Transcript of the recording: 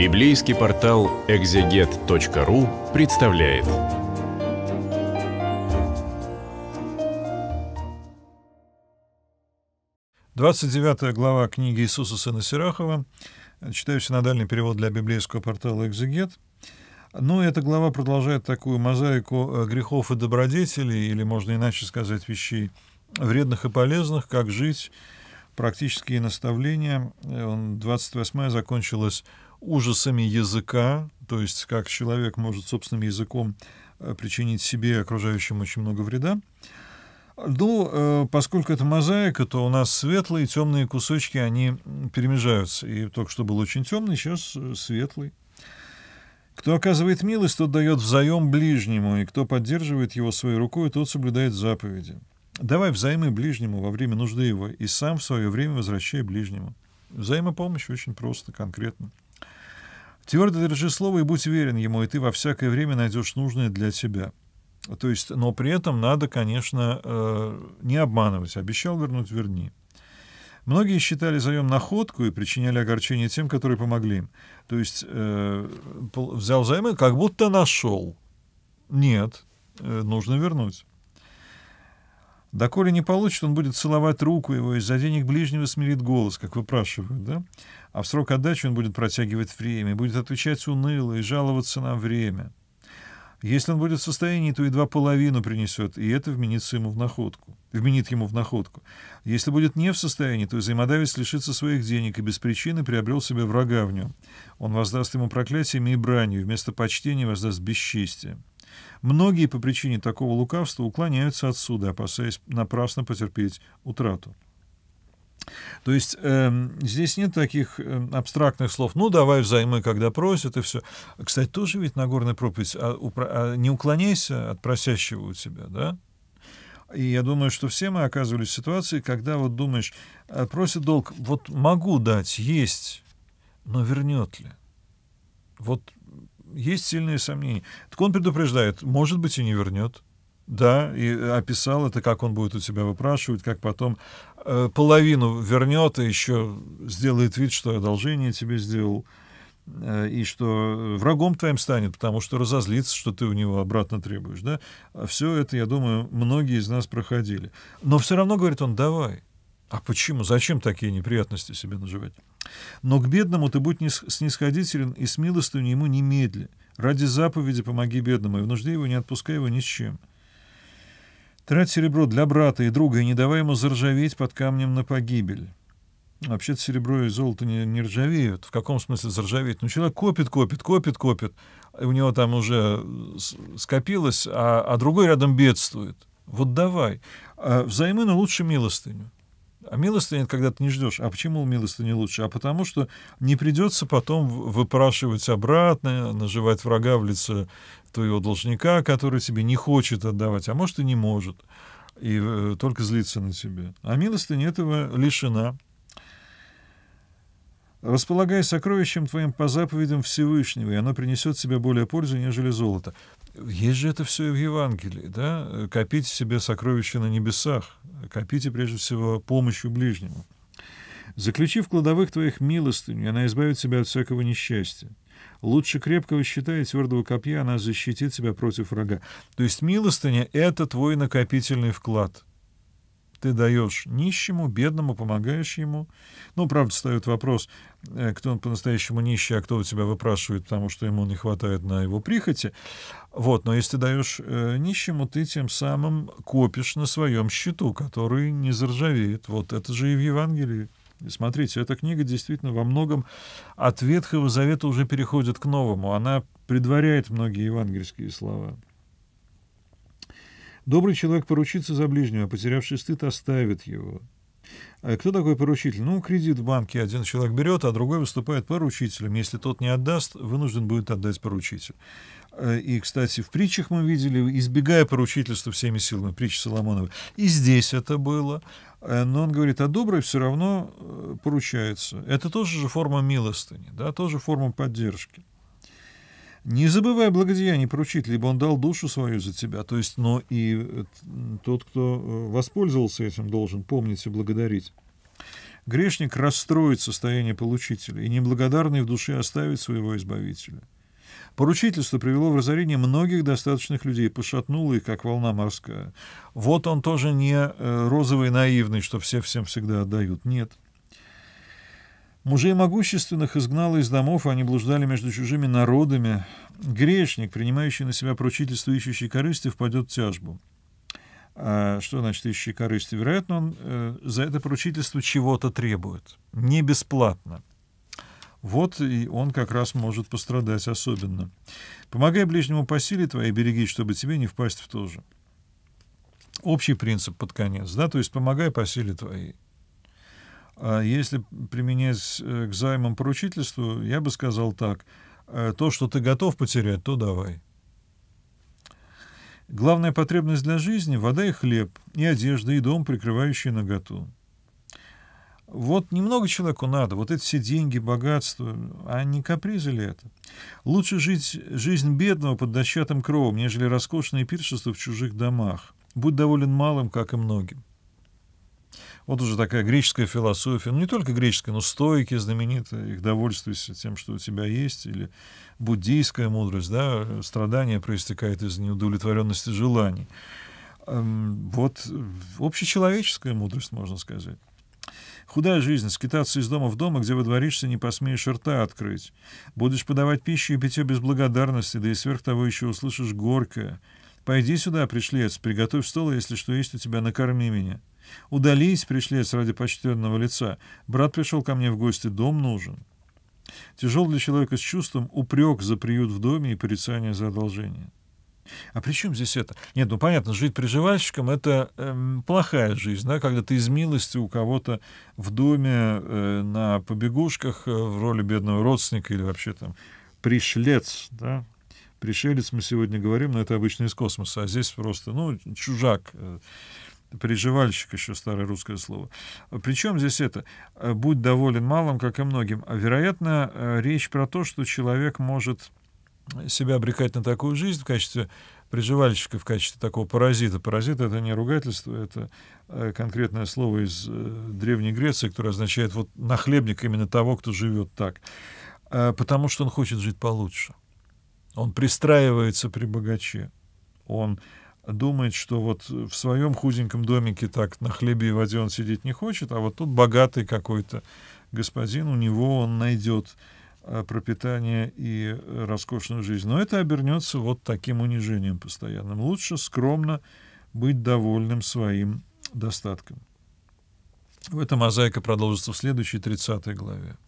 Библейский портал экзегет.ру представляет. Двадцать девятая глава книги Иисуса Сына Сирахова. Читаю синодальный перевод для библейского портала «Экзегет». Ну, эта глава продолжает такую мозаику э, грехов и добродетелей, или, можно иначе сказать, вещей вредных и полезных, как жить, практические наставления. Э, он 28-я закончилась ужасами языка, то есть как человек может собственным языком э, причинить себе и окружающим очень много вреда. Ну, э, поскольку это мозаика, то у нас светлые и темные кусочки, они перемежаются. И только что был очень темный, сейчас светлый. Кто оказывает милость, тот дает взаем ближнему, и кто поддерживает его своей рукой, тот соблюдает заповеди. Давай взаймы ближнему во время нужды его, и сам в свое время возвращай ближнему. Взаимопомощь очень просто, конкретно. Твердо держи слово и будь верен ему, и ты во всякое время найдешь нужное для тебя. То есть, но при этом надо, конечно, э, не обманывать. Обещал вернуть — верни. Многие считали заем находку и причиняли огорчение тем, которые помогли им. То есть э, взял займы, как будто нашел. Нет, э, нужно вернуть. Доколе не получит, он будет целовать руку его, из за денег ближнего смирит голос, как выпрашивают, да? А в срок отдачи он будет протягивать время, будет отвечать уныло и жаловаться на время. Если он будет в состоянии, то едва половину принесет, и это вменится ему в находку. Вменит ему в находку. Если будет не в состоянии, то взаимодавец лишится своих денег и без причины приобрел себе врага в нем. Он воздаст ему проклятиями и бранью, вместо почтения воздаст бесчестием. Многие по причине такого лукавства уклоняются отсюда, опасаясь напрасно потерпеть утрату. То есть э, здесь нет таких э, абстрактных слов. Ну, давай взаймы, когда просят, и все. Кстати, тоже ведь Нагорная проповедь. А, упро... а не уклоняйся от просящего у тебя, да? И я думаю, что все мы оказывались в ситуации, когда вот думаешь, э, просит долг, вот могу дать, есть, но вернет ли? Вот есть сильные сомнения. Так он предупреждает, может быть, и не вернет. Да, и э, описал это, как он будет у тебя выпрашивать, как потом э, половину вернет и еще сделает вид, что одолжение тебе сделал, э, и что э, врагом твоим станет, потому что разозлится, что ты у него обратно требуешь. Да? А все это, я думаю, многие из нас проходили. Но все равно, говорит он, давай, а почему? Зачем такие неприятности себе наживать? Но к бедному ты будь снисходителен и с милостью ему немедли. Ради заповеди помоги бедному, и в его не отпускай его ни с чем. Трать серебро для брата и друга, и не давай ему заржаветь под камнем на погибель. Вообще-то серебро и золото не, не ржавеют. В каком смысле заржаветь? Ну, человек копит, копит, копит, копит. и У него там уже э, скопилось, а, а другой рядом бедствует. Вот давай. А взаймы, но лучше милостыню. А милостыня, когда ты не ждешь. А почему милостыня лучше? А потому что не придется потом выпрашивать обратно, наживать врага в лице твоего должника, который тебе не хочет отдавать, а может и не может, и э, только злиться на тебя. А милостыня этого лишена. «Располагай сокровищем твоим по заповедям Всевышнего, и оно принесет тебе более пользы, нежели золото». Есть же это все в Евангелии, да? Копите себе сокровища на небесах, копите прежде всего помощью ближнему. Заключив кладовых твоих милостыню, она избавит тебя от всякого несчастья. Лучше крепкого щита и твердого копья она защитит тебя против врага. То есть милостыня — это твой накопительный вклад. Ты даешь нищему, бедному, помогаешь ему. Ну, правда, встает вопрос, э, кто он по-настоящему нищий, а кто у тебя выпрашивает, потому что ему не хватает на его прихоти. Вот, но если ты даешь э, нищему, ты тем самым копишь на своем счету, который не заржавеет. Вот это же и в Евангелии. смотрите, эта книга действительно во многом от Ветхого Завета уже переходит к Новому. Она предваряет многие евангельские слова. Добрый человек поручится за ближнего, а потерявший стыд оставит его. А кто такой поручитель? Ну, кредит в банке один человек берет, а другой выступает поручителем. Если тот не отдаст, вынужден будет отдать поручитель. А, и, кстати, в притчах мы видели, избегая поручительства всеми силами, притча Соломонова. И здесь это было. А, но он говорит, а добрый все равно э, поручается. Это тоже же форма милостыни, да, тоже форма поддержки. Не забывая о благодеянии поручителя, он дал душу свою за тебя. То есть, но и э, тот, кто э, воспользовался этим, должен помнить и благодарить. Грешник расстроит состояние получителя и неблагодарный в душе оставит своего избавителя. Поручительство привело в разорение многих достаточных людей, пошатнуло их, как волна морская. Вот он тоже не э, розовый наивный, что все всем всегда отдают. Нет. Мужей могущественных изгнало из домов, а они блуждали между чужими народами. Грешник, принимающий на себя поручительство ищущей корысти, впадет в тяжбу. А что значит ищущий корысти? Вероятно, он э, за это поручительство чего-то требует. Не бесплатно. Вот и он как раз может пострадать особенно. Помогай ближнему по силе твоей, береги, чтобы тебе не впасть в то же. Общий принцип под конец, да, то есть помогай по силе твоей. А если применять э, к займам поручительству, я бы сказал так. Э, то, что ты готов потерять, то давай. Главная потребность для жизни — вода и хлеб, и одежда, и дом, прикрывающий наготу. Вот немного человеку надо, вот эти все деньги, богатство, а не капризы ли это? Лучше жить жизнь бедного под дощатым кровом, нежели роскошные пиршества в чужих домах. Будь доволен малым, как и многим. Вот уже такая греческая философия, ну не только греческая, но стойки знаменитые, их довольствуйся тем, что у тебя есть, или буддийская мудрость, да, страдание проистекает из неудовлетворенности желаний. Эм, вот э, общечеловеческая мудрость, можно сказать. Худая жизнь, скитаться из дома в дом, где выдворишься, не посмеешь рта открыть. Будешь подавать пищу и питье без благодарности, да и сверх того еще услышишь горькое. Пойди сюда, пришлец, приготовь стол, если что есть у тебя, накорми меня. Удались, пришлец ради почтенного лица. Брат пришел ко мне в гости, дом нужен. Тяжел для человека с чувством упрек за приют в доме и порицание за одолжение. А при чем здесь это? Нет, ну понятно, жить приживальщиком — это эм, плохая жизнь, да, когда ты из милости у кого-то в доме э, на побегушках э, в роли бедного родственника или вообще там пришлец, да. Пришелец мы сегодня говорим, но это обычно из космоса, а здесь просто, ну, чужак. Э, приживальщик еще старое русское слово. Причем здесь это? Э, будь доволен малым, как и многим. А, вероятно, э, речь про то, что человек может э, себя обрекать на такую жизнь в качестве приживальщика, в качестве такого паразита. Паразит — это не ругательство, это конкретное слово из Древней Греции, которое означает вот нахлебник именно того, кто живет так. Потому что он хочет жить получше. Он пристраивается при богаче. Он думает, что вот в своем худеньком домике так на хлебе и воде он сидеть не хочет, а вот тут богатый какой-то господин, у него он найдет э, пропитание и э, роскошную жизнь. Но это обернется вот таким унижением постоянным. Лучше скромно быть довольным своим достатком. В этом мозаика продолжится в следующей 30 главе.